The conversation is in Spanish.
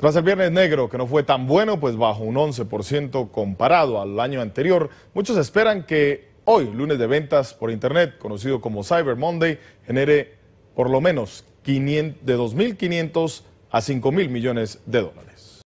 Tras el viernes negro, que no fue tan bueno, pues bajo un 11% comparado al año anterior, muchos esperan que hoy, lunes de ventas por Internet, conocido como Cyber Monday, genere por lo menos 500, de 2.500 a 5.000 millones de dólares.